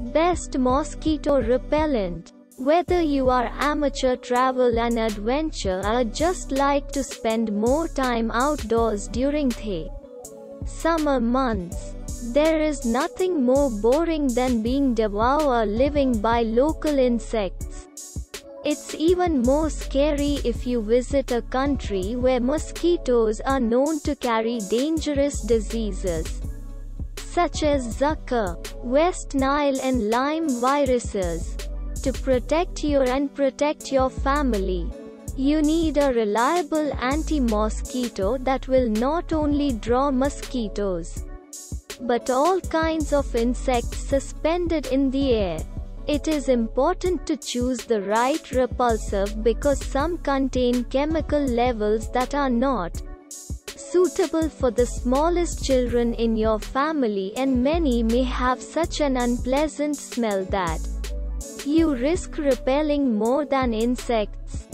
Best mosquito repellent. Whether you are amateur travel and adventure or just like to spend more time outdoors during the summer months, there is nothing more boring than being devoured living by local insects. It's even more scary if you visit a country where mosquitoes are known to carry dangerous diseases such as Zucker, West Nile and Lyme viruses. To protect you and protect your family, you need a reliable anti-mosquito that will not only draw mosquitoes, but all kinds of insects suspended in the air. It is important to choose the right repulsive because some contain chemical levels that are not suitable for the smallest children in your family and many may have such an unpleasant smell that you risk repelling more than insects.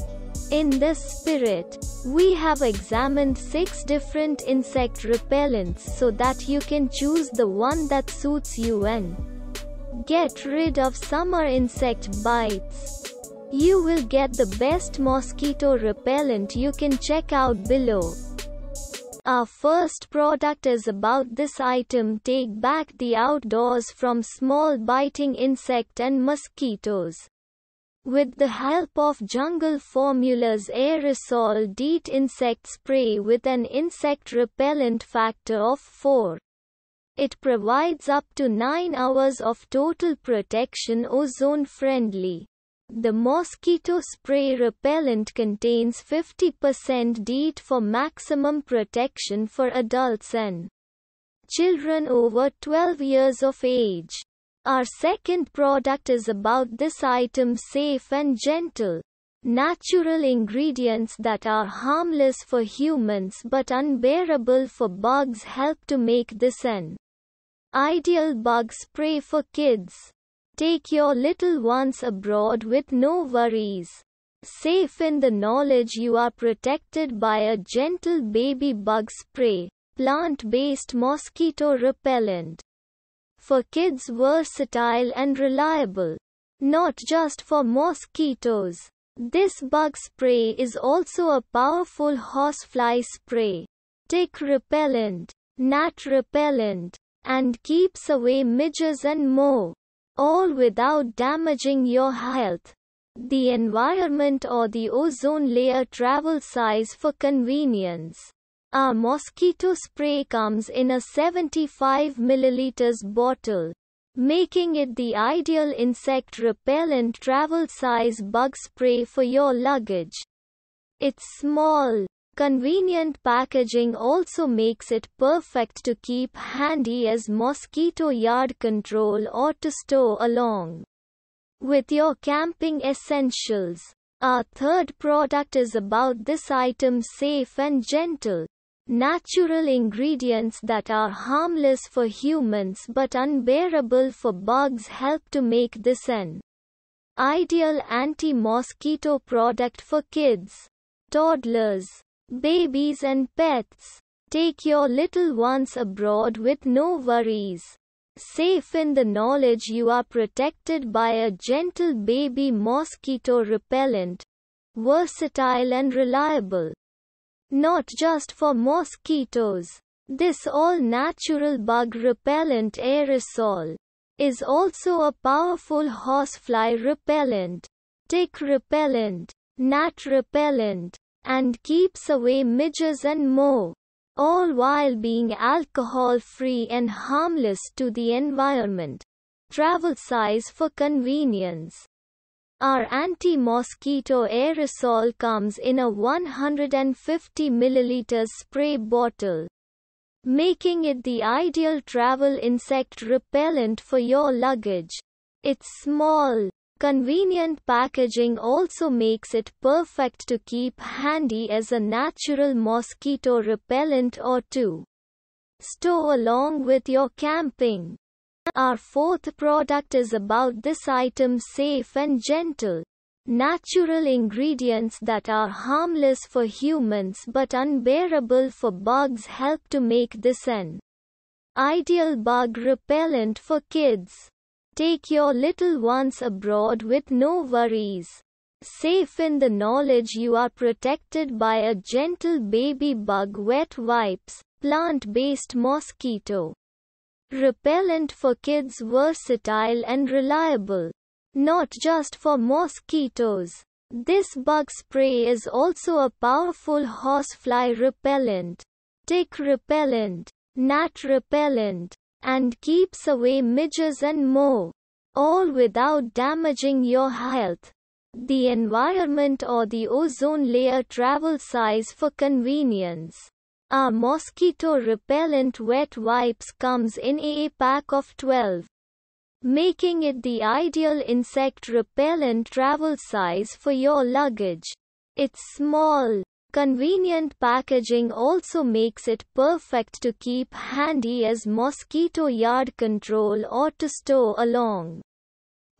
In this spirit, we have examined 6 different insect repellents so that you can choose the one that suits you and get rid of summer insect bites. You will get the best mosquito repellent you can check out below. Our first product is about this item Take Back the Outdoors from Small Biting Insect and Mosquitoes. With the help of Jungle Formula's aerosol DEET insect spray with an insect repellent factor of 4. It provides up to 9 hours of total protection ozone friendly. The mosquito spray repellent contains 50% DEET for maximum protection for adults and children over 12 years of age. Our second product is about this item safe and gentle. Natural ingredients that are harmless for humans but unbearable for bugs help to make this an ideal bug spray for kids. Take your little ones abroad with no worries. Safe in the knowledge you are protected by a gentle baby bug spray, plant based mosquito repellent. For kids, versatile and reliable. Not just for mosquitoes. This bug spray is also a powerful horsefly spray, tick repellent, gnat repellent, and keeps away midges and more all without damaging your health, the environment or the ozone layer travel size for convenience. Our mosquito spray comes in a 75 ml bottle, making it the ideal insect repellent travel size bug spray for your luggage. It's small, Convenient packaging also makes it perfect to keep handy as mosquito yard control or to stow along with your camping essentials. Our third product is about this item safe and gentle. Natural ingredients that are harmless for humans but unbearable for bugs help to make this an ideal anti-mosquito product for kids, toddlers, Babies and pets. Take your little ones abroad with no worries. Safe in the knowledge you are protected by a gentle baby mosquito repellent. Versatile and reliable. Not just for mosquitoes. This all-natural bug repellent aerosol is also a powerful horsefly repellent, tick repellent, gnat repellent, and keeps away midges and more, all while being alcohol-free and harmless to the environment. Travel size for convenience. Our anti-mosquito aerosol comes in a 150 ml spray bottle, making it the ideal travel insect repellent for your luggage. It's small, Convenient packaging also makes it perfect to keep handy as a natural mosquito repellent or two. Stow along with your camping. Our fourth product is about this item safe and gentle. Natural ingredients that are harmless for humans but unbearable for bugs help to make this an ideal bug repellent for kids. Take your little ones abroad with no worries. Safe in the knowledge you are protected by a gentle baby bug wet wipes, plant-based mosquito. Repellent for kids versatile and reliable. Not just for mosquitoes. This bug spray is also a powerful horsefly repellent, tick repellent, gnat repellent, and keeps away midges and more, all without damaging your health, the environment or the ozone layer travel size for convenience. Our mosquito repellent wet wipes comes in a pack of 12 making it the ideal insect repellent travel size for your luggage. It's small, Convenient packaging also makes it perfect to keep handy as mosquito yard control or to stow along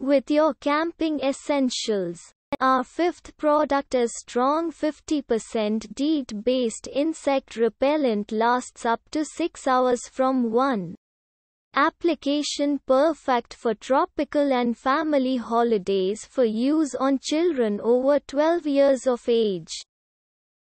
with your camping essentials. Our fifth product is strong 50% DEET-based insect repellent lasts up to 6 hours from one application perfect for tropical and family holidays for use on children over 12 years of age.